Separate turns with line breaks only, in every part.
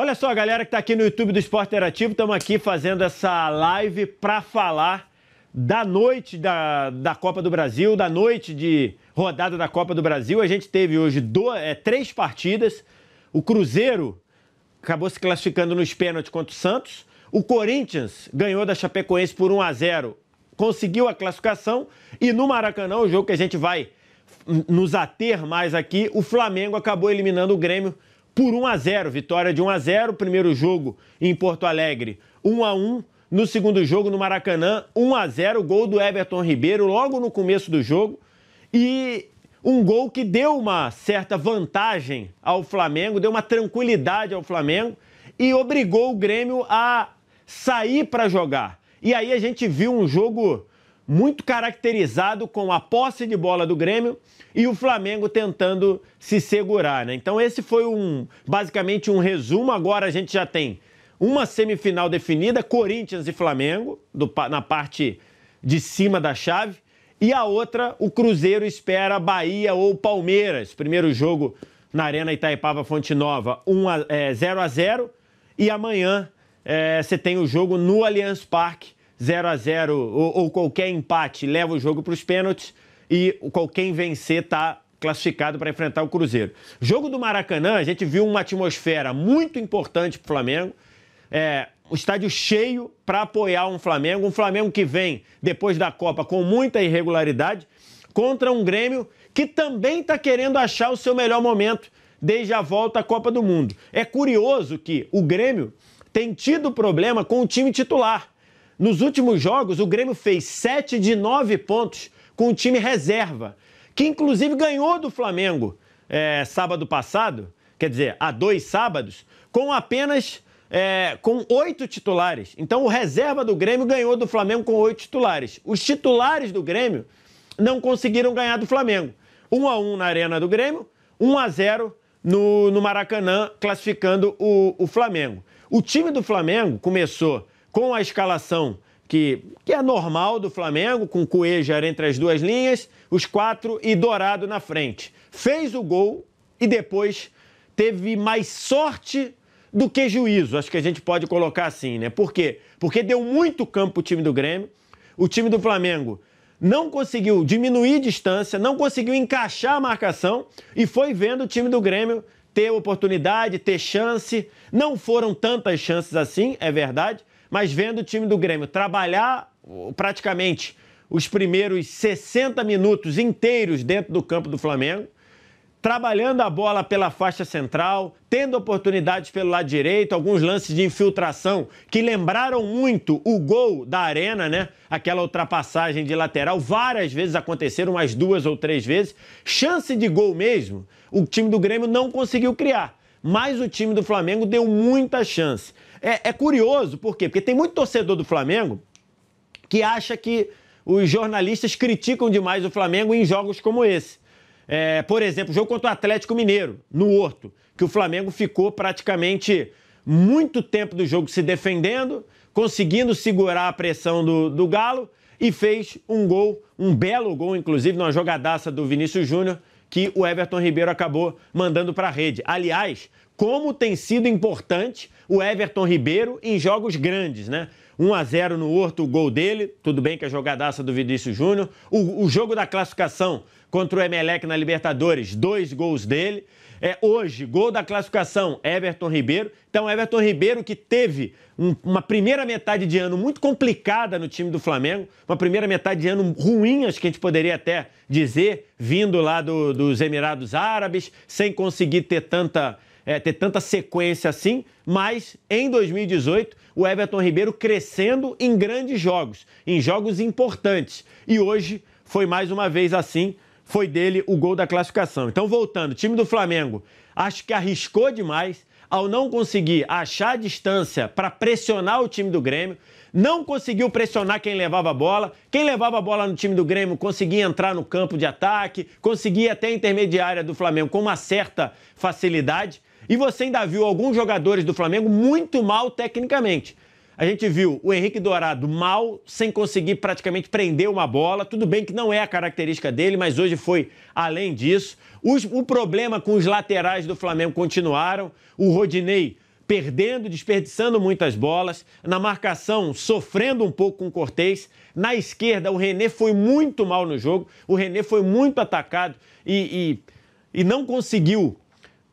Olha só, galera que está aqui no YouTube do Esporte Interativo, estamos aqui fazendo essa live para falar da noite da, da Copa do Brasil, da noite de rodada da Copa do Brasil. A gente teve hoje é, três partidas. O Cruzeiro acabou se classificando nos pênaltis contra o Santos. O Corinthians ganhou da Chapecoense por 1 a 0 conseguiu a classificação. E no Maracanã, o jogo que a gente vai nos ater mais aqui, o Flamengo acabou eliminando o Grêmio por 1 a 0, vitória de 1 a 0, primeiro jogo em Porto Alegre, 1 a 1. No segundo jogo no Maracanã, 1 a 0, gol do Everton Ribeiro logo no começo do jogo e um gol que deu uma certa vantagem ao Flamengo, deu uma tranquilidade ao Flamengo e obrigou o Grêmio a sair para jogar. E aí a gente viu um jogo muito caracterizado com a posse de bola do Grêmio e o Flamengo tentando se segurar, né? Então esse foi um basicamente um resumo. Agora a gente já tem uma semifinal definida, Corinthians e Flamengo do, na parte de cima da chave e a outra o Cruzeiro espera Bahia ou Palmeiras. Primeiro jogo na Arena Itaipava Fonte Nova, 1 a, é, 0 a 0 e amanhã é, você tem o jogo no Allianz Parque 0 a 0 ou, ou qualquer empate leva o jogo para os pênaltis e quem vencer está classificado para enfrentar o Cruzeiro. Jogo do Maracanã, a gente viu uma atmosfera muito importante para o Flamengo. É, o estádio cheio para apoiar um Flamengo, um Flamengo que vem depois da Copa com muita irregularidade, contra um Grêmio que também está querendo achar o seu melhor momento desde a volta à Copa do Mundo. É curioso que o Grêmio tem tido problema com o time titular. Nos últimos jogos, o Grêmio fez 7 de 9 pontos com o time reserva, que inclusive ganhou do Flamengo é, sábado passado, quer dizer, há dois sábados, com apenas é, com oito titulares. Então, o reserva do Grêmio ganhou do Flamengo com oito titulares. Os titulares do Grêmio não conseguiram ganhar do Flamengo. 1 um a 1 um na Arena do Grêmio, 1 um a 0 no, no Maracanã, classificando o, o Flamengo. O time do Flamengo começou com a escalação que, que é normal do Flamengo, com Cuejar entre as duas linhas, os quatro e Dourado na frente. Fez o gol e depois teve mais sorte do que juízo, acho que a gente pode colocar assim, né? Por quê? Porque deu muito campo o time do Grêmio, o time do Flamengo não conseguiu diminuir distância, não conseguiu encaixar a marcação e foi vendo o time do Grêmio ter oportunidade, ter chance. Não foram tantas chances assim, é verdade, mas vendo o time do Grêmio trabalhar praticamente os primeiros 60 minutos inteiros dentro do campo do Flamengo, trabalhando a bola pela faixa central, tendo oportunidades pelo lado direito, alguns lances de infiltração que lembraram muito o gol da Arena, né? Aquela ultrapassagem de lateral, várias vezes aconteceram, umas duas ou três vezes. Chance de gol mesmo, o time do Grêmio não conseguiu criar, mas o time do Flamengo deu muita chance. É, é curioso, por quê? Porque tem muito torcedor do Flamengo que acha que os jornalistas criticam demais o Flamengo em jogos como esse. É, por exemplo, o jogo contra o Atlético Mineiro, no Horto, que o Flamengo ficou praticamente muito tempo do jogo se defendendo, conseguindo segurar a pressão do, do Galo e fez um gol, um belo gol, inclusive, numa jogadaça do Vinícius Júnior, que o Everton Ribeiro acabou mandando para a rede. Aliás, como tem sido importante o Everton Ribeiro em jogos grandes, né? 1 a 0 no Horto, o gol dele, tudo bem que a é jogadaça do Vinícius Júnior. O, o, jogo da classificação contra o Emelec na Libertadores, dois gols dele. É, hoje, gol da classificação, Everton Ribeiro. Então, Everton Ribeiro que teve um, uma primeira metade de ano muito complicada no time do Flamengo, uma primeira metade de ano ruim, acho que a gente poderia até dizer, vindo lá do, dos Emirados Árabes, sem conseguir ter tanta é, ter tanta sequência assim, mas em 2018 o Everton Ribeiro crescendo em grandes jogos, em jogos importantes. E hoje foi mais uma vez assim, foi dele o gol da classificação. Então, voltando, time do Flamengo, acho que arriscou demais ao não conseguir achar a distância para pressionar o time do Grêmio, não conseguiu pressionar quem levava a bola. Quem levava a bola no time do Grêmio conseguia entrar no campo de ataque, conseguia até a intermediária do Flamengo com uma certa facilidade. E você ainda viu alguns jogadores do Flamengo muito mal tecnicamente. A gente viu o Henrique Dourado mal, sem conseguir praticamente prender uma bola. Tudo bem que não é a característica dele, mas hoje foi além disso. Os, o problema com os laterais do Flamengo continuaram. O Rodinei perdendo, desperdiçando muitas bolas. Na marcação, sofrendo um pouco com o Cortez. Na esquerda, o René foi muito mal no jogo. O René foi muito atacado e, e, e não conseguiu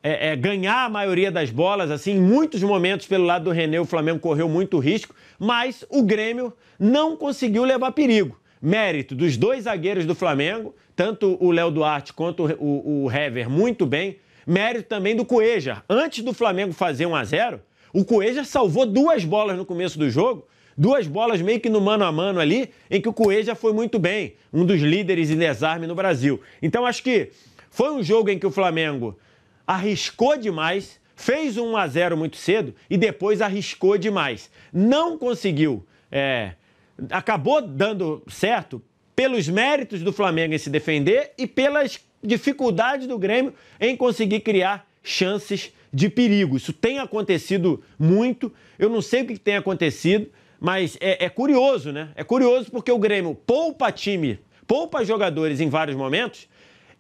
é, é, ganhar a maioria das bolas, assim, em muitos momentos pelo lado do René, o Flamengo correu muito risco, mas o Grêmio não conseguiu levar perigo. Mérito dos dois zagueiros do Flamengo, tanto o Léo Duarte quanto o, o, o Hever, muito bem. Mérito também do Cueja. Antes do Flamengo fazer 1 a 0 o Cueja salvou duas bolas no começo do jogo, duas bolas meio que no mano a mano ali, em que o Cueja foi muito bem, um dos líderes em desarme no Brasil. Então acho que foi um jogo em que o Flamengo arriscou demais, fez um 1 a 0 muito cedo e depois arriscou demais. Não conseguiu. É, acabou dando certo pelos méritos do Flamengo em se defender e pelas dificuldades do Grêmio em conseguir criar chances de perigo. Isso tem acontecido muito. Eu não sei o que tem acontecido, mas é, é curioso, né? É curioso porque o Grêmio poupa time, poupa jogadores em vários momentos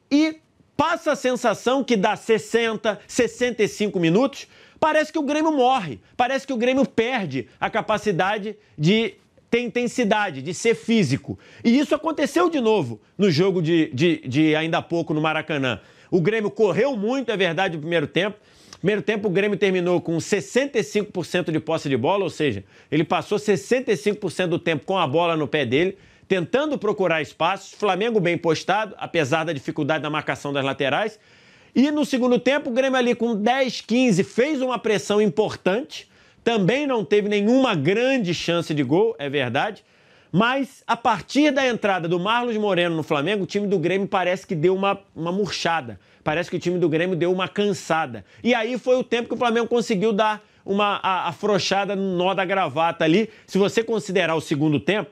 e Passa a sensação que dá 60, 65 minutos, parece que o Grêmio morre, parece que o Grêmio perde a capacidade de ter intensidade, de ser físico. E isso aconteceu de novo no jogo de, de, de ainda há pouco no Maracanã. O Grêmio correu muito, é verdade, no primeiro tempo, Primeiro tempo, o Grêmio terminou com 65% de posse de bola, ou seja, ele passou 65% do tempo com a bola no pé dele tentando procurar espaços. Flamengo bem postado, apesar da dificuldade na marcação das laterais. E no segundo tempo, o Grêmio ali com 10, 15 fez uma pressão importante. Também não teve nenhuma grande chance de gol, é verdade. Mas a partir da entrada do Marlos Moreno no Flamengo, o time do Grêmio parece que deu uma, uma murchada. Parece que o time do Grêmio deu uma cansada. E aí foi o tempo que o Flamengo conseguiu dar uma afrouxada no nó da gravata ali. Se você considerar o segundo tempo,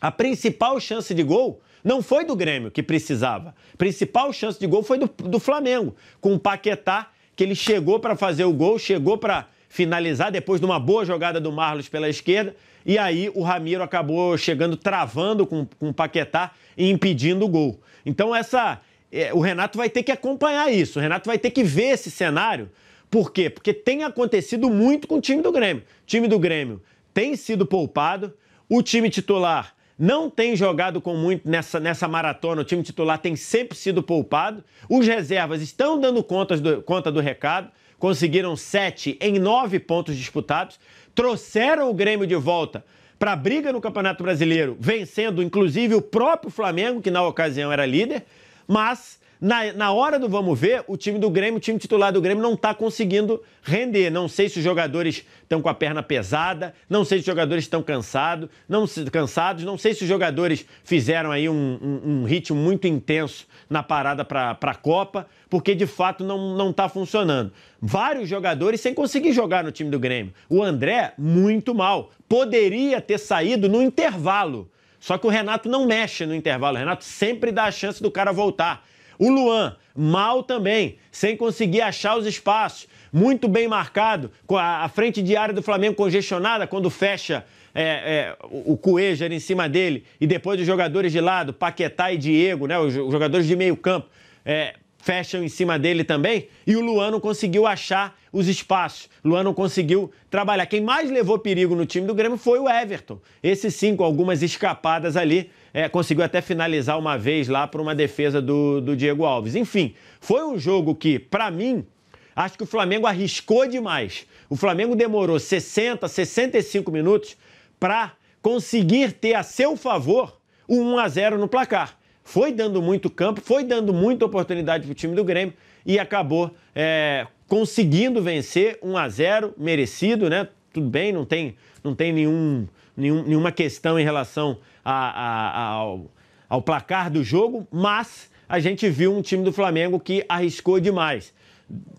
a principal chance de gol não foi do Grêmio que precisava. A principal chance de gol foi do, do Flamengo, com o Paquetá, que ele chegou para fazer o gol, chegou para finalizar depois de uma boa jogada do Marlos pela esquerda. E aí o Ramiro acabou chegando travando com, com o Paquetá e impedindo o gol. Então essa é, o Renato vai ter que acompanhar isso. O Renato vai ter que ver esse cenário. Por quê? Porque tem acontecido muito com o time do Grêmio. O time do Grêmio tem sido poupado. O time titular não tem jogado com muito nessa, nessa maratona, o time titular tem sempre sido poupado. Os reservas estão dando contas do, conta do recado, conseguiram sete em nove pontos disputados, trouxeram o Grêmio de volta para a briga no Campeonato Brasileiro, vencendo inclusive o próprio Flamengo, que na ocasião era líder, mas na, na hora do vamos ver, o time do Grêmio, o time titular do Grêmio, não está conseguindo render. Não sei se os jogadores estão com a perna pesada, não sei se os jogadores estão cansado, não, cansados, não sei se os jogadores fizeram aí um, um, um ritmo muito intenso na parada para a Copa, porque de fato não está funcionando. Vários jogadores sem conseguir jogar no time do Grêmio. O André, muito mal. Poderia ter saído no intervalo. Só que o Renato não mexe no intervalo. O Renato sempre dá a chance do cara voltar. O Luan, mal também, sem conseguir achar os espaços. Muito bem marcado, com a, frente de área do Flamengo congestionada quando fecha é, é, o Cueja em cima dele e depois os jogadores de lado, Paquetá e Diego, né, os jogadores de meio campo, é, fecham em cima dele também. E o Luan não conseguiu achar os espaços. Luan não conseguiu trabalhar. Quem mais levou perigo no time do Grêmio foi o Everton. Esse sim, com algumas escapadas ali, é, conseguiu até finalizar uma vez lá para uma defesa do, do Diego Alves. Enfim, foi um jogo que, para mim, acho que o Flamengo arriscou demais. O Flamengo demorou 60, 65 minutos para conseguir ter a seu favor o 1 a 0 no placar. Foi dando muito campo, foi dando muita oportunidade para o time do Grêmio e acabou é, conseguindo vencer 1 a 0 merecido, né? Tudo bem, não tem, não tem nenhum, nenhum nenhuma questão em relação a, a, ao, ao placar do jogo, mas a gente viu um time do Flamengo que arriscou demais.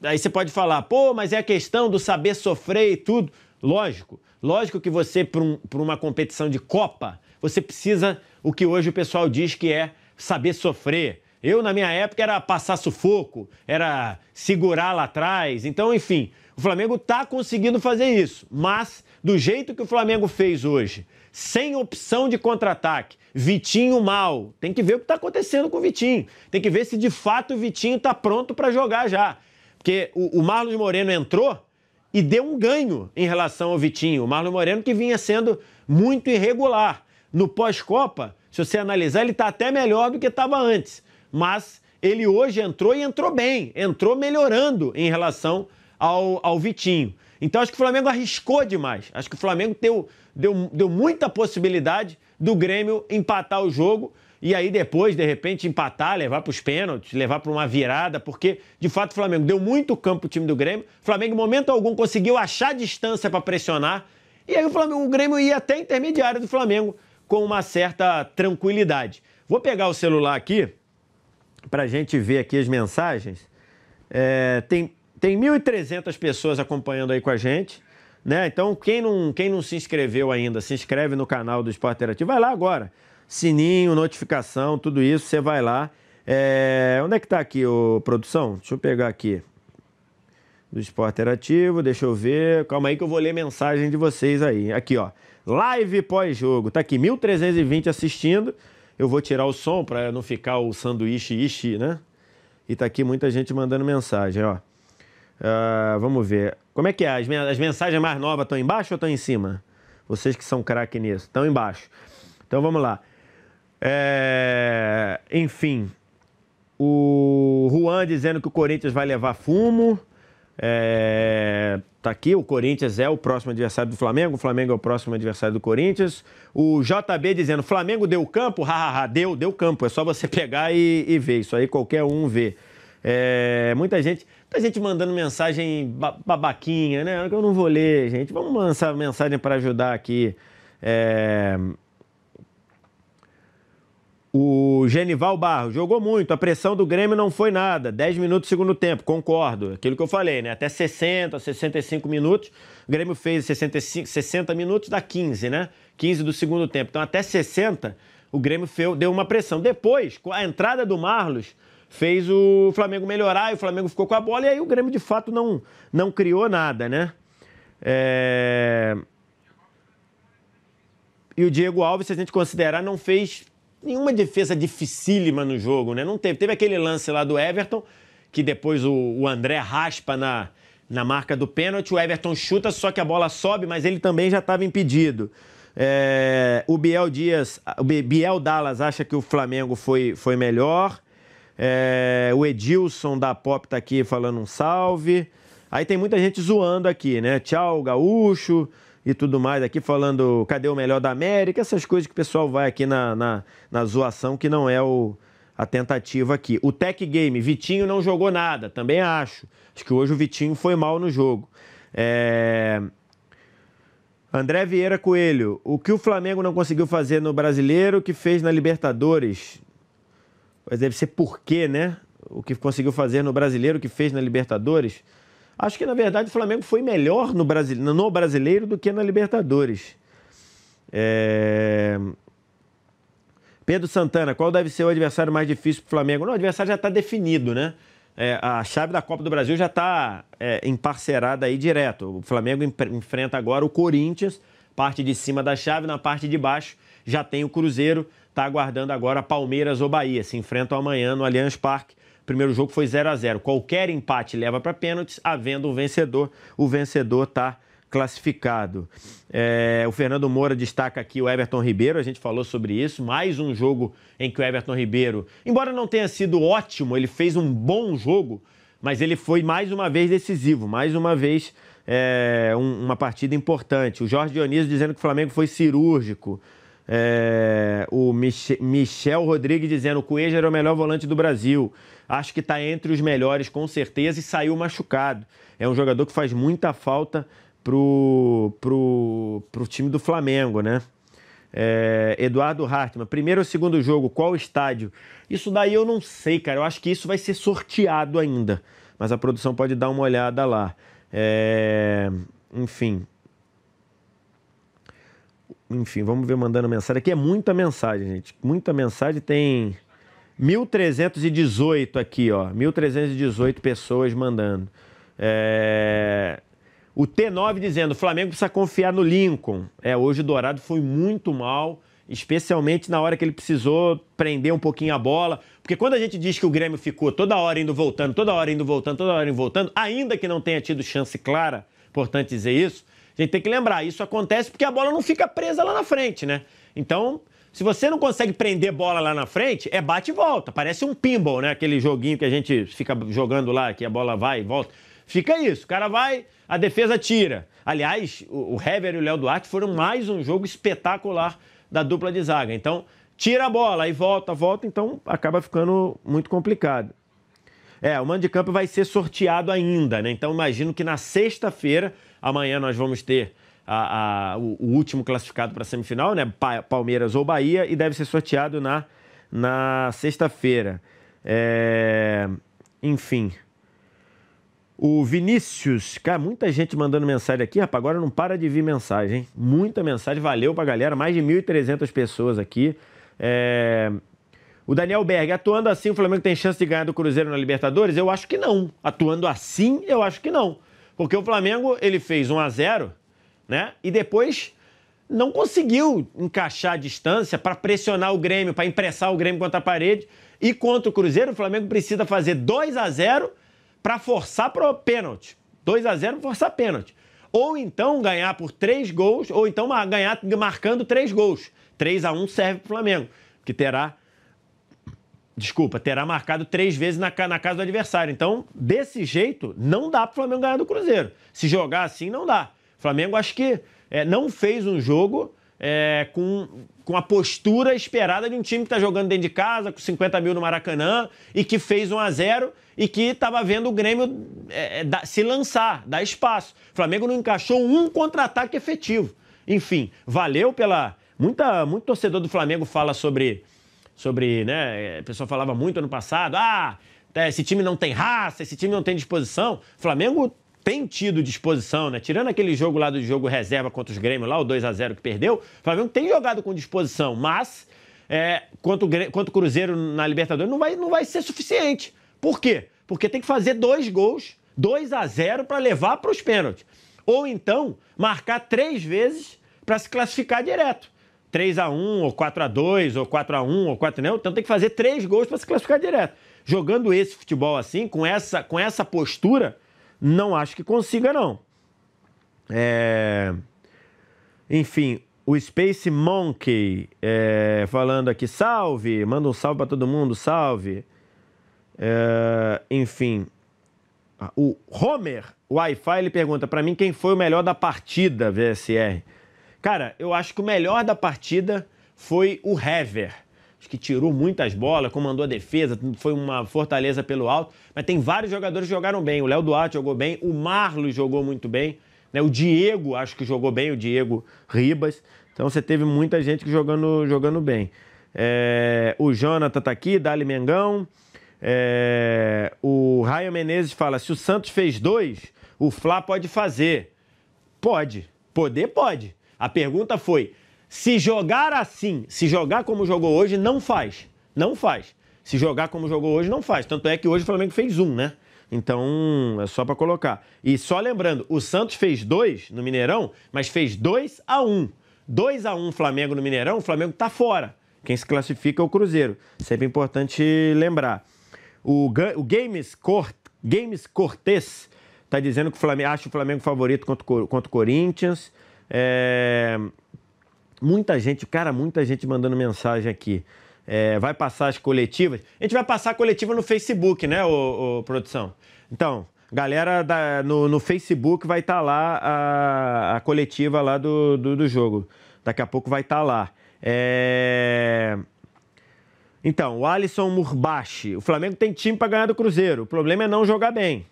Aí você pode falar, pô, mas é a questão do saber sofrer e tudo. Lógico, lógico que você, para um, uma competição de Copa, você precisa o que hoje o pessoal diz que é saber sofrer. Eu, na minha época, era passar sufoco, era segurar lá atrás. Então, enfim, o Flamengo está conseguindo fazer isso. Mas, do jeito que o Flamengo fez hoje, sem opção de contra-ataque. Vitinho mal. Tem que ver o que está acontecendo com o Vitinho. Tem que ver se de fato o Vitinho está pronto para jogar já. Porque o, o Marlos Moreno entrou e deu um ganho em relação ao Vitinho. O Marlos Moreno que vinha sendo muito irregular. No pós-Copa, se você analisar, ele está até melhor do que estava antes. Mas ele hoje entrou e entrou bem, entrou melhorando em relação ao, ao Vitinho. Então acho que o Flamengo arriscou demais. Acho que o Flamengo deu, deu, deu muita possibilidade do Grêmio empatar o jogo e aí depois, de repente, empatar, levar para os pênaltis, levar para uma virada, porque de fato o Flamengo deu muito campo para o time do Grêmio. O Flamengo, em momento algum, conseguiu achar distância para pressionar. E aí o, Flamengo, o Grêmio ia até intermediário do Flamengo com uma certa tranquilidade. Vou pegar o celular aqui para a gente ver aqui as mensagens. É, tem tem 1.300 pessoas acompanhando aí com a gente. Né? Então, quem não, quem não se inscreveu ainda, se inscreve no canal do Esporte Interativo. Vai lá agora. Sininho, notificação, tudo isso. Você vai lá. É... Onde é que está aqui, ô, produção? Deixa eu pegar aqui. Do Esporte Interativo, deixa eu ver. Calma aí que eu vou ler mensagem de vocês aí. Aqui, ó. Live pós-jogo. Tá aqui, 1.320 assistindo. Eu vou tirar o som para não ficar o sanduíche ishi, né? E tá aqui muita gente mandando mensagem, ó. Uh, vamos ver. Como é que é? As, as mensagens mais novas estão embaixo ou estão em cima? Vocês que são craque nisso, estão embaixo. Então vamos lá. É... Enfim, o Juan dizendo que o Corinthians vai levar fumo. É, tá aqui, o Corinthians é o próximo adversário do Flamengo, o Flamengo é o próximo adversário do Corinthians. O JB dizendo, Flamengo deu campo? Hahaha, deu, deu campo. É só você pegar e, e ver. Isso aí qualquer um vê. É, muita gente... Tá gente mandando mensagem babaquinha, né? Eu não vou ler, gente. Vamos lançar mensagem para ajudar aqui. É... O Genival Barro jogou muito, a pressão do Grêmio não foi nada. 10 minutos segundo tempo, concordo. Aquilo que eu falei, né? Até 60, 65 minutos. O Grêmio fez 65, 60 minutos, dá 15, né? 15 do segundo tempo. Então, até 60, o Grêmio fez, deu uma pressão. Depois, com a entrada do Marlos, fez o Flamengo melhorar e o Flamengo ficou com a bola e aí o Grêmio de fato não, não criou nada, né? É... E o Diego Alves, se a gente considerar, não fez nenhuma defesa dificílima no jogo, né? Não teve. Teve aquele lance lá do Everton, que depois o, o André raspa na, na marca do pênalti. O Everton chuta, só que a bola sobe, mas ele também já estava impedido. É, o Biel Dias, o Biel Dallas acha que o Flamengo foi, foi melhor. É, o Edilson da Pop tá aqui falando um salve. Aí tem muita gente zoando aqui, né? Tchau, gaúcho e tudo mais aqui, falando cadê o melhor da América, essas coisas que o pessoal vai aqui na, na, na zoação, que não é o, a tentativa aqui. O Tech Game, Vitinho não jogou nada, também acho. Acho que hoje o Vitinho foi mal no jogo. É... André Vieira Coelho, o que o Flamengo não conseguiu fazer no Brasileiro, que fez na Libertadores? mas deve ser porquê, né? O que conseguiu fazer no brasileiro, o que fez na Libertadores. Acho que, na verdade, o Flamengo foi melhor no, no brasileiro do que na Libertadores. É... Pedro Santana, qual deve ser o adversário mais difícil para o Flamengo? Não, o adversário já está definido, né? É, a chave da Copa do Brasil já está é, emparcerada aí direto. O Flamengo enfrenta agora o Corinthians, parte de cima da chave, na parte de baixo já tem o Cruzeiro está aguardando agora Palmeiras ou Bahia. Se enfrentam amanhã no Allianz Parque. O primeiro jogo foi 0 a 0 Qualquer empate leva para pênaltis, havendo um vencedor. O vencedor está classificado. É, o Fernando Moura destaca aqui o Everton Ribeiro, a gente falou sobre isso. Mais um jogo em que o Everton Ribeiro, embora não tenha sido ótimo, ele fez um bom jogo, mas ele foi mais uma vez decisivo, mais uma vez é, um, uma partida importante. O Jorge Dionísio dizendo que o Flamengo foi cirúrgico. É, o Mich Michel Rodrigues dizendo: o Cueja era o melhor volante do Brasil. Acho que está entre os melhores, com certeza, e saiu machucado. É um jogador que faz muita falta pro, pro, pro time do Flamengo, né? É, Eduardo Hartmann, primeiro ou segundo jogo, qual estádio? Isso daí eu não sei, cara. Eu acho que isso vai ser sorteado ainda. Mas a produção pode dar uma olhada lá. É, enfim, enfim, vamos ver mandando mensagem. Aqui é muita mensagem, gente. Muita mensagem. Tem 1.318 aqui, ó. 1.318 pessoas mandando. É... O T9 dizendo: o Flamengo precisa confiar no Lincoln. É, hoje o Dourado foi muito mal, especialmente na hora que ele precisou prender um pouquinho a bola. Porque quando a gente diz que o Grêmio ficou toda hora indo voltando, toda hora indo voltando, toda hora indo voltando, ainda que não tenha tido chance clara, importante dizer isso, a gente tem que lembrar, isso acontece porque a bola não fica presa lá na frente, né? Então, se você não consegue prender bola lá na frente, é bate e volta. Parece um pinball, né? Aquele joguinho que a gente fica jogando lá, que a bola vai e volta. Fica isso, o cara vai, a defesa tira. Aliás, o Hever e o Léo Duarte foram mais um jogo espetacular da dupla de zaga. Então, tira a bola e volta, volta, então acaba ficando muito complicado. É, o mando de campo vai ser sorteado ainda, né? Então, imagino que na sexta-feira Amanhã nós vamos ter a, a, o, o, último classificado para a semifinal, né? Palmeiras ou Bahia, e deve ser sorteado na, na sexta-feira. É... Enfim. O Vinícius, cara, muita gente mandando mensagem aqui, rapaz, agora não para de vir mensagem, hein? Muita mensagem, valeu pra galera, mais de 1.300 pessoas aqui. É... O Daniel Berg, atuando assim, o Flamengo tem chance de ganhar do Cruzeiro na Libertadores? Eu acho que não. Atuando assim, eu acho que não. Porque o Flamengo ele fez 1 a 0 né? E depois não conseguiu encaixar a distância para pressionar o Grêmio, para impressar o Grêmio contra a parede. E contra o Cruzeiro, o Flamengo precisa fazer 2 a 0 para forçar para o pênalti. 2 a 0 forçar pênalti. Ou então ganhar por 3 gols, ou então ganhar marcando 3 gols. 3 a 1 serve para o Flamengo, que terá Desculpa, terá marcado três vezes na, na casa do adversário. Então, desse jeito, não dá para o Flamengo ganhar do Cruzeiro. Se jogar assim, não dá. O Flamengo, acho que é, não fez um jogo é, com, com a postura esperada de um time que está jogando dentro de casa, com 50 mil no Maracanã, e que fez 1 a 0 e que estava vendo o Grêmio é, é da, se lançar, dar espaço. O Flamengo não encaixou um contra-ataque efetivo. Enfim, valeu pela. Muita, muito torcedor do Flamengo fala sobre sobre, né? O eh, pessoal falava muito ano passado, ah, tá, esse time não tem raça, esse time não tem disposição. O Flamengo tem tido disposição, né? Tirando aquele jogo lá do jogo reserva contra os Grêmio, lá o 2 a 0 que perdeu, o Flamengo tem jogado com disposição, mas é, quanto, quanto o Cruzeiro na Libertadores não vai, não vai ser suficiente. Por quê? Porque tem que fazer dois gols, 2 a 0 para levar para os pênaltis. Ou então, marcar três vezes para se classificar direto. 3 a 1 ou 4 a 2 ou 4 a 1 ou 4 não. Né? Então tem que fazer três gols para se classificar direto. Jogando esse futebol assim, com essa, com essa postura, não acho que consiga, não. É... Enfim, o Space Monkey é... falando aqui, salve, manda um salve para todo mundo, salve. É... Enfim, o Homer Wi-Fi ele pergunta para mim quem foi o melhor da partida VSR. Cara, eu acho que o melhor da partida foi o Hever. Acho que tirou muitas bolas, comandou a defesa, foi uma fortaleza pelo alto. Mas tem vários jogadores que jogaram bem. O Léo Duarte jogou bem, o Marlos jogou muito bem. Né? O Diego, acho que jogou bem, o Diego Ribas. Então você teve muita gente jogando, jogando bem. É, o Jonathan tá aqui, Dali Mengão. É, o Raio Menezes fala: se o Santos fez dois, o Fla pode fazer. Pode. Poder, pode. A pergunta foi: se jogar assim, se jogar como jogou hoje, não faz. Não faz. Se jogar como jogou hoje, não faz. Tanto é que hoje o Flamengo fez um, né? Então, é só para colocar. E só lembrando, o Santos fez dois no Mineirão, mas fez dois a um. 2 a 1 um Flamengo no Mineirão, o Flamengo tá fora. Quem se classifica é o Cruzeiro. Sempre importante lembrar. O, o Games, Cort, Games tá dizendo que o Flamengo acha o Flamengo favorito contra, contra o Corinthians. É... Muita gente, cara, muita gente mandando mensagem aqui. É, vai passar as coletivas. A gente vai passar a coletiva no Facebook, né, ô, ô produção? Então, galera da, no, no, Facebook vai estar tá lá a, a, coletiva lá do, do, do, jogo. Daqui a pouco vai estar tá lá. É... Então, o Alisson Murbachi. O Flamengo tem time para ganhar do Cruzeiro. O problema é não jogar bem.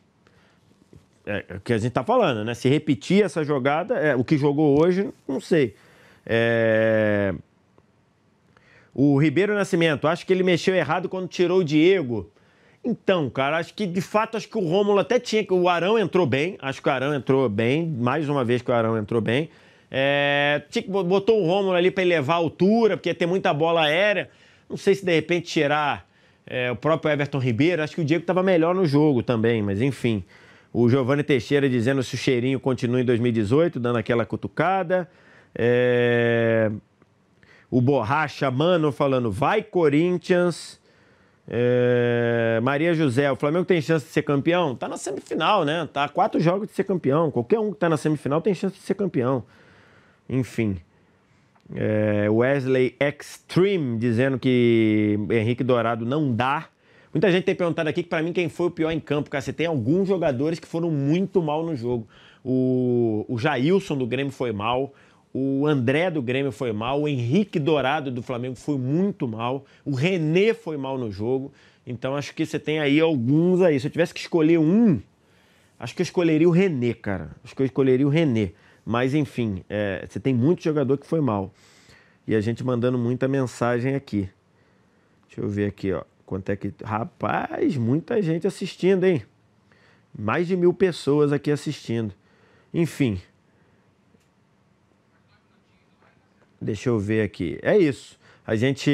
É, é, o que a gente está falando, né? Se repetir essa jogada, é, o que jogou hoje, não sei. É... O Ribeiro Nascimento, acho que ele mexeu errado quando tirou o Diego. Então, cara, acho que de fato acho que o Rômulo até tinha que o Arão entrou bem, acho que o Arão entrou bem, mais uma vez que o Arão entrou bem. É, botou o Rômulo ali para elevar a altura, porque ia ter muita bola aérea. Não sei se de repente tirar é, o próprio Everton Ribeiro, acho que o Diego estava melhor no jogo também, mas enfim. O Giovanni Teixeira dizendo se o cheirinho continua em 2018, dando aquela cutucada. É... O Borracha Mano falando, vai Corinthians. É... Maria José, o Flamengo tem chance de ser campeão? Tá na semifinal, né? Tá quatro jogos de ser campeão. Qualquer um que tá na semifinal tem chance de ser campeão. Enfim. É... Wesley Extreme dizendo que Henrique Dourado não dá. Muita gente tem perguntado aqui que para mim quem foi o pior em campo, cara. Você tem alguns jogadores que foram muito mal no jogo. O, o Jailson do Grêmio foi mal. O André do Grêmio foi mal, o Henrique Dourado do Flamengo foi muito mal, o René foi mal no jogo. Então acho que você tem aí alguns aí. Se eu tivesse que escolher um, acho que eu escolheria o René, cara. Acho que eu escolheria o René. Mas enfim, é, você tem muito jogador que foi mal. E a gente mandando muita mensagem aqui. Deixa eu ver aqui, ó. Quanto é que. Rapaz, muita gente assistindo, hein? Mais de mil pessoas aqui assistindo. Enfim. Deixa eu ver aqui. É isso. A gente.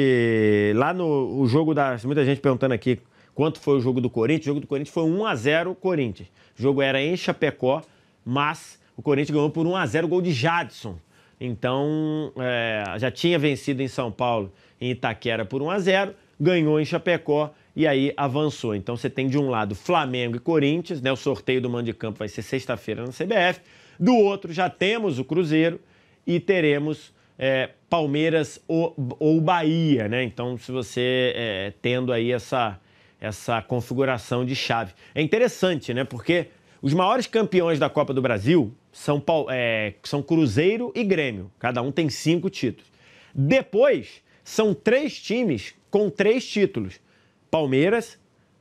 Lá no o jogo da. Muita gente perguntando aqui quanto foi o jogo do Corinthians. O jogo do Corinthians foi 1x0 Corinthians. O jogo era em Chapecó, mas o Corinthians ganhou por 1x0 gol de Jadson. Então, é, já tinha vencido em São Paulo, em Itaquera, por 1x0 ganhou em Chapecó e aí avançou. Então você tem de um lado Flamengo e Corinthians, né? O sorteio do mando de campo vai ser sexta-feira na CBF. Do outro já temos o Cruzeiro e teremos é, Palmeiras ou, ou Bahia, né? Então se você é, tendo aí essa essa configuração de chave é interessante, né? Porque os maiores campeões da Copa do Brasil são, é, são Cruzeiro e Grêmio. Cada um tem cinco títulos. Depois são três times com três títulos: Palmeiras,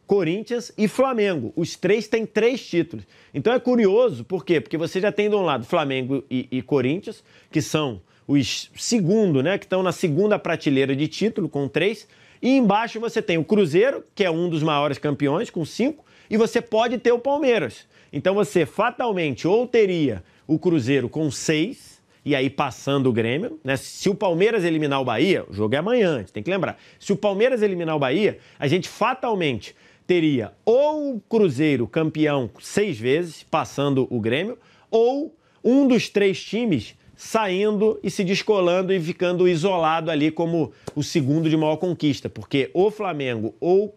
Corinthians e Flamengo. Os três têm três títulos. Então é curioso, por quê? Porque você já tem de um lado Flamengo e, e Corinthians, que são os segundo, né? Que estão na segunda prateleira de título, com três. E embaixo você tem o Cruzeiro, que é um dos maiores campeões, com cinco. E você pode ter o Palmeiras. Então você fatalmente ou teria o Cruzeiro com seis e aí passando o Grêmio, né? Se o Palmeiras eliminar o Bahia, o jogo é amanhã, a gente tem que lembrar. Se o Palmeiras eliminar o Bahia, a gente fatalmente teria ou o Cruzeiro campeão seis vezes, passando o Grêmio, ou um dos três times saindo e se descolando e ficando isolado ali como o segundo de maior conquista, porque o Flamengo ou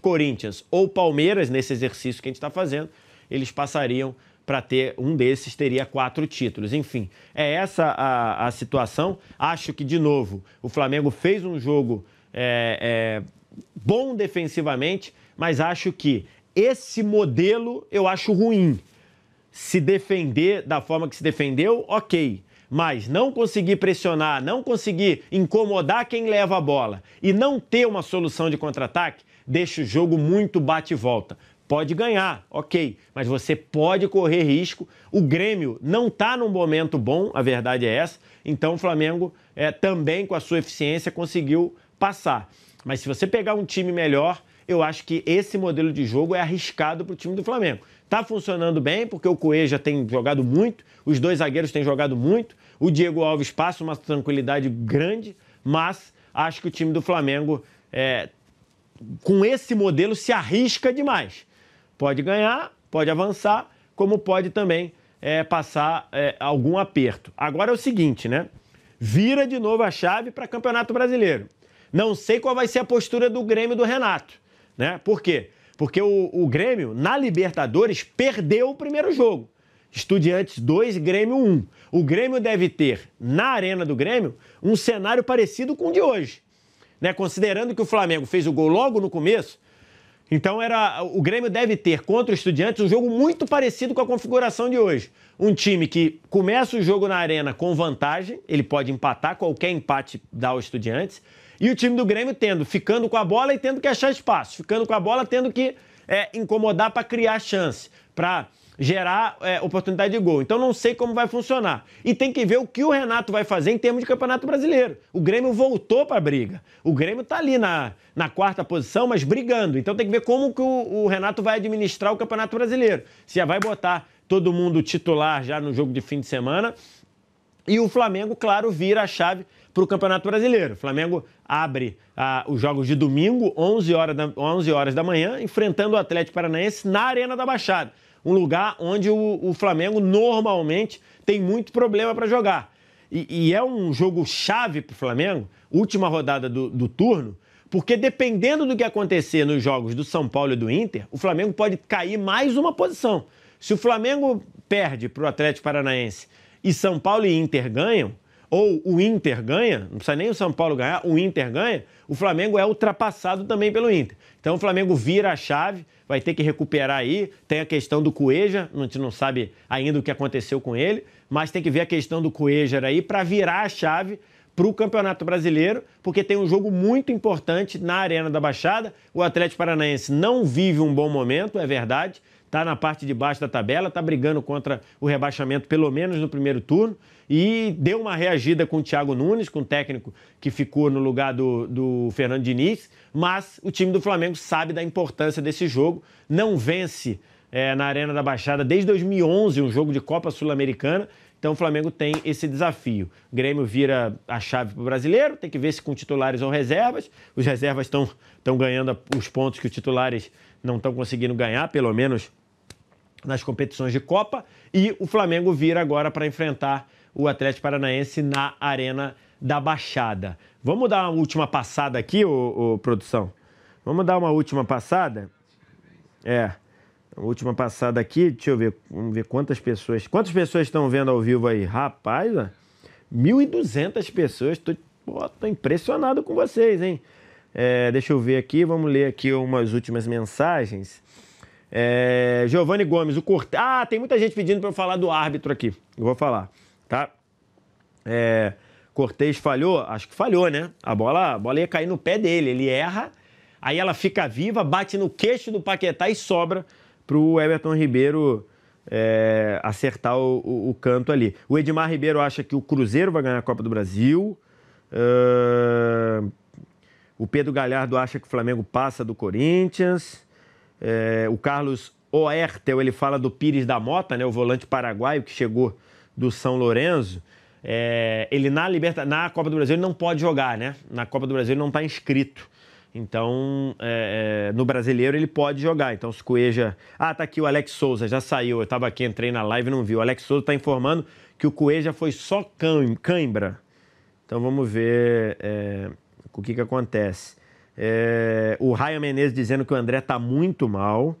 Corinthians ou Palmeiras, nesse exercício que a gente está fazendo, eles passariam para ter um desses teria quatro títulos. Enfim, é essa a, a, situação. Acho que, de novo, o Flamengo fez um jogo é, é, bom defensivamente, mas acho que esse modelo eu acho ruim. Se defender da forma que se defendeu, ok. Mas não conseguir pressionar, não conseguir incomodar quem leva a bola e não ter uma solução de contra-ataque, deixa o jogo muito bate e volta pode ganhar, ok, mas você pode correr risco. O Grêmio não está num momento bom, a verdade é essa. Então o Flamengo é, também, com a sua eficiência, conseguiu passar. Mas se você pegar um time melhor, eu acho que esse modelo de jogo é arriscado para o time do Flamengo. Está funcionando bem, porque o Coelho já tem jogado muito, os dois zagueiros têm jogado muito, o Diego Alves passa uma tranquilidade grande, mas acho que o time do Flamengo, é, com esse modelo, se arrisca demais. Pode ganhar, pode avançar, como pode também é, passar é, algum aperto. Agora é o seguinte, né? Vira de novo a chave para Campeonato Brasileiro. Não sei qual vai ser a postura do Grêmio do Renato, né? Por quê? Porque o, o Grêmio, na Libertadores, perdeu o primeiro jogo. Estudiantes 2, Grêmio 1. Um. O Grêmio deve ter, na arena do Grêmio, um cenário parecido com o de hoje. Né? Considerando que o Flamengo fez o gol logo no começo, então era o Grêmio deve ter contra o Estudiantes um jogo muito parecido com a configuração de hoje. Um time que começa o jogo na arena com vantagem, ele pode empatar, qualquer empate dá ao Estudiantes, e o time do Grêmio tendo, ficando com a bola e tendo que achar espaço, ficando com a bola, tendo que é, incomodar para criar chance, para gerar é, oportunidade de gol. Então não sei como vai funcionar. E tem que ver o que o Renato vai fazer em termos de Campeonato Brasileiro. O Grêmio voltou para a briga. O Grêmio está ali na, na quarta posição, mas brigando. Então tem que ver como que o, o Renato vai administrar o Campeonato Brasileiro. Se já vai botar todo mundo titular já no jogo de fim de semana. E o Flamengo, claro, vira a chave para o Campeonato Brasileiro. O Flamengo abre ah, os jogos de domingo, 11 horas, da, 11 horas da manhã, enfrentando o Atlético Paranaense na Arena da Baixada um lugar onde o, o Flamengo normalmente tem muito problema para jogar. E, e, é um jogo chave para o Flamengo, última rodada do, do turno, porque dependendo do que acontecer nos jogos do São Paulo e do Inter, o Flamengo pode cair mais uma posição. Se o Flamengo perde para o Atlético Paranaense e São Paulo e Inter ganham, ou o Inter ganha, não precisa nem o São Paulo ganhar, o Inter ganha, o Flamengo é ultrapassado também pelo Inter. Então o Flamengo vira a chave, vai ter que recuperar aí. Tem a questão do Cueja, a gente não sabe ainda o que aconteceu com ele, mas tem que ver a questão do Cueja aí para virar a chave para o Campeonato Brasileiro, porque tem um jogo muito importante na Arena da Baixada. O Atlético Paranaense não vive um bom momento, é verdade. Está na parte de baixo da tabela, está brigando contra o rebaixamento, pelo menos no primeiro turno e deu uma reagida com o Thiago Nunes, com o técnico que ficou no lugar do, do Fernando Diniz, mas o time do Flamengo sabe da importância desse jogo, não vence é, na Arena da Baixada desde 2011, um jogo de Copa Sul-Americana, então o Flamengo tem esse desafio. O Grêmio vira a chave para o brasileiro, tem que ver se com titulares ou reservas. Os reservas estão ganhando os pontos que os titulares não estão conseguindo ganhar, pelo menos nas competições de Copa. E o Flamengo vira agora para enfrentar o Atlético Paranaense na Arena da Baixada. Vamos dar uma última passada aqui, ô, ô produção? Vamos dar uma última passada? É. Última passada aqui, deixa eu ver, vamos ver quantas pessoas. Quantas pessoas estão vendo ao vivo aí? Rapaz, 1.200 pessoas. Tô, pô, tô impressionado com vocês, hein? É, deixa eu ver aqui, vamos ler aqui umas últimas mensagens. É, Giovanni Gomes, o Cortez. Ah, tem muita gente pedindo para eu falar do árbitro aqui. Eu vou falar tá? É, Cortez falhou? Acho que falhou, né? A bola, a bola ia cair no pé dele, ele erra, aí ela fica viva, bate no queixo do Paquetá e sobra pro Everton Ribeiro é, acertar o, o, o, canto ali. O Edmar Ribeiro acha que o Cruzeiro vai ganhar a Copa do Brasil. Uh, o Pedro Galhardo acha que o Flamengo passa do Corinthians. É, o Carlos Oertel, ele fala do Pires da Mota, né, o volante paraguaio que chegou do São Lourenço, é, ele na, liberta, na Copa do Brasil ele não pode jogar, né? Na Copa do Brasil ele não está inscrito. Então, é, é, no brasileiro ele pode jogar. Então, se Cueja. Ah, tá aqui o Alex Souza, já saiu. Eu estava aqui, entrei na live e não vi. O Alex Souza está informando que o Cueja foi só cãibra. Então, vamos ver é, o que, que acontece. É, o Ryan Menezes dizendo que o André está muito mal.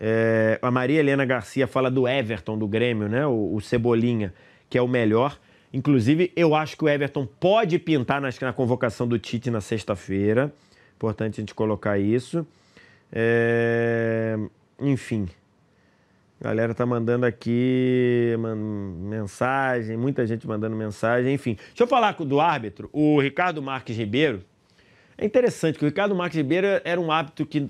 É, a Maria Helena Garcia fala do Everton, do Grêmio, né? O, o, Cebolinha, que é o melhor. Inclusive, eu acho que o Everton pode pintar na convocação do Tite na sexta-feira. Importante a gente colocar isso. É, enfim. A galera tá mandando aqui mensagem, muita gente mandando mensagem, enfim. Deixa eu falar do árbitro, o Ricardo Marques Ribeiro. É interessante que o Ricardo Marques Ribeiro era um árbitro que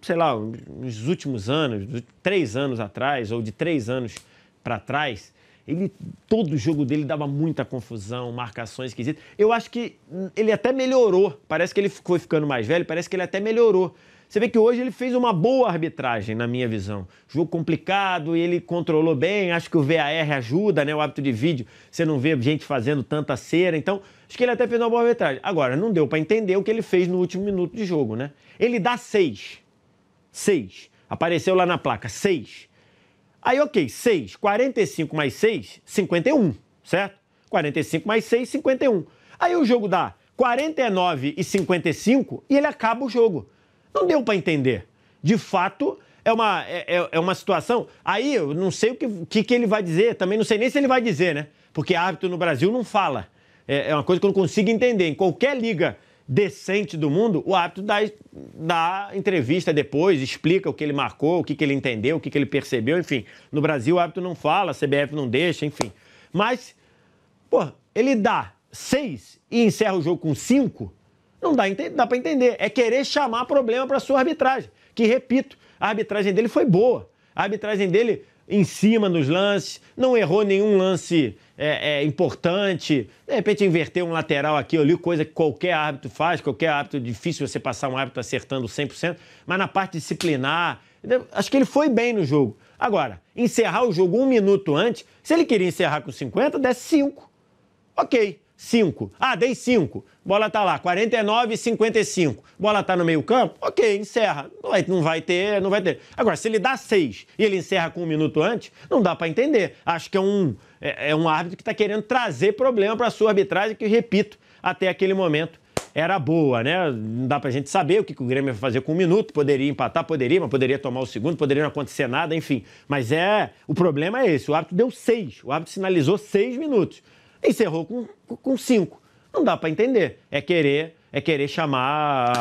sei lá, nos últimos anos, três anos atrás, ou de três anos para trás, ele, todo jogo dele dava muita confusão, marcações esquisitas. Eu acho que ele até melhorou. Parece que ele foi ficando mais velho, parece que ele até melhorou. Você vê que hoje ele fez uma boa arbitragem, na minha visão. Jogo complicado, ele controlou bem, acho que o VAR ajuda, né? O hábito de vídeo, você não vê gente fazendo tanta cera, então acho que ele até fez uma boa arbitragem. Agora, não deu para entender o que ele fez no último minuto de jogo, né? Ele dá seis. Seis. Apareceu lá na placa, seis. Aí, ok, 6, 45 mais 6, 51, certo? 45 mais 6, 51. Aí o jogo dá 49 e 55 e ele acaba o jogo. Não deu para entender. De fato, é uma, é, é, é, uma situação. Aí eu não sei o que, que, que, ele vai dizer, também não sei nem se ele vai dizer, né? Porque hábito no Brasil não fala. É, é uma coisa que eu não consigo entender. Em qualquer liga decente do mundo, o hábito dá, dá entrevista depois, explica o que ele marcou, o que, que ele entendeu, o que, que ele percebeu, enfim. No Brasil, o hábito não fala, a CBF não deixa, enfim. Mas, pô, ele dá seis e encerra o jogo com cinco, não dá, dá para entender. É querer chamar problema para sua arbitragem. Que, repito, a arbitragem dele foi boa. A arbitragem dele em cima nos lances, não errou nenhum lance é, é, importante. De repente, inverter um lateral aqui ou ali, coisa que qualquer árbitro faz, qualquer árbitro, difícil você passar um árbitro acertando 100%, mas na parte disciplinar, acho que ele foi bem no jogo. Agora, encerrar o jogo um minuto antes, se ele queria encerrar com 50, desse 5. Ok. 5. Ah, dei 5. Bola tá lá, 49 55. Bola tá no meio-campo? OK, encerra. Não vai, não vai ter, não vai ter. Agora, se ele dá 6 e ele encerra com um minuto antes, não dá para entender. Acho que é um é, é um árbitro que está querendo trazer problema para sua arbitragem que, repito, até aquele momento era boa, né? Não dá pra gente saber o que, o Grêmio vai fazer com um minuto, poderia empatar, poderia, mas poderia tomar o segundo, poderia não acontecer nada, enfim. Mas é. O problema é esse: o árbitro deu seis, o árbitro sinalizou seis minutos encerrou com, com cinco. Não dá para entender. É querer é querer chamar a,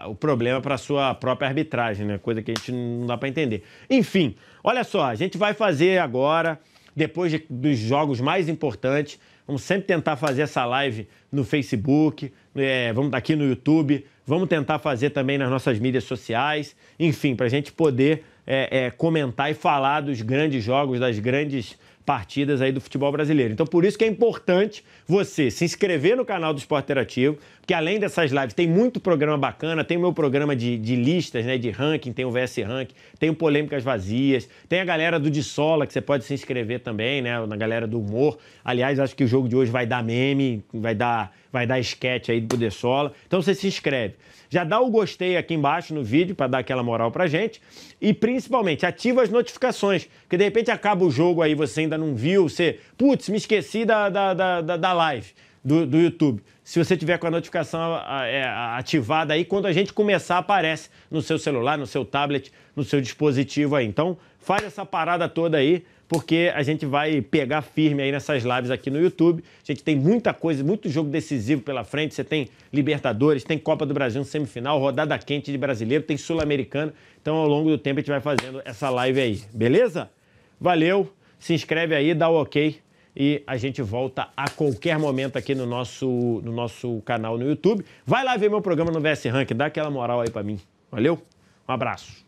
a, a, o problema para sua própria arbitragem, né? Coisa que a gente não dá para entender. Enfim, olha só, a gente vai fazer agora, depois de, dos jogos mais importantes, vamos sempre tentar fazer essa live no Facebook, é, vamos tá aqui no YouTube, vamos tentar fazer também nas nossas mídias sociais, enfim, para a gente poder é, é, comentar e falar dos grandes jogos, das grandes partidas aí do futebol brasileiro. Então, por isso que é importante você se inscrever no canal do Esporte Interativo, porque além dessas lives, tem muito programa bacana, tem o meu programa de, de listas, né, de ranking, tem o VS Ranking, tem o Polêmicas Vazias, tem a galera do Sola, que você pode se inscrever também, né, na galera do humor. Aliás, acho que o jogo de hoje vai dar meme, vai dar vai dar esquete aí do Sola. Então, você se inscreve já dá o gostei aqui embaixo no vídeo para dar aquela moral para gente e principalmente ativa as notificações, porque de repente acaba o jogo aí, você ainda não viu, você, putz, me esqueci da, da, da, da live. Do, do, YouTube. Se você tiver com a notificação é, ativada aí, quando a gente começar, aparece no seu celular, no seu tablet, no seu dispositivo aí. Então, faz essa parada toda aí porque a gente vai pegar firme aí nessas lives aqui no YouTube. A gente tem muita coisa, muito jogo decisivo pela frente. Você tem Libertadores, tem Copa do Brasil no semifinal, rodada quente de brasileiro, tem Sul-Americano. Então, ao longo do tempo, a gente vai fazendo essa live aí, beleza? Valeu, se inscreve aí, dá o ok e a gente volta a qualquer momento aqui no nosso, no nosso canal no YouTube. Vai lá ver meu programa no VS Rank, dá aquela moral aí para mim. Valeu, um abraço.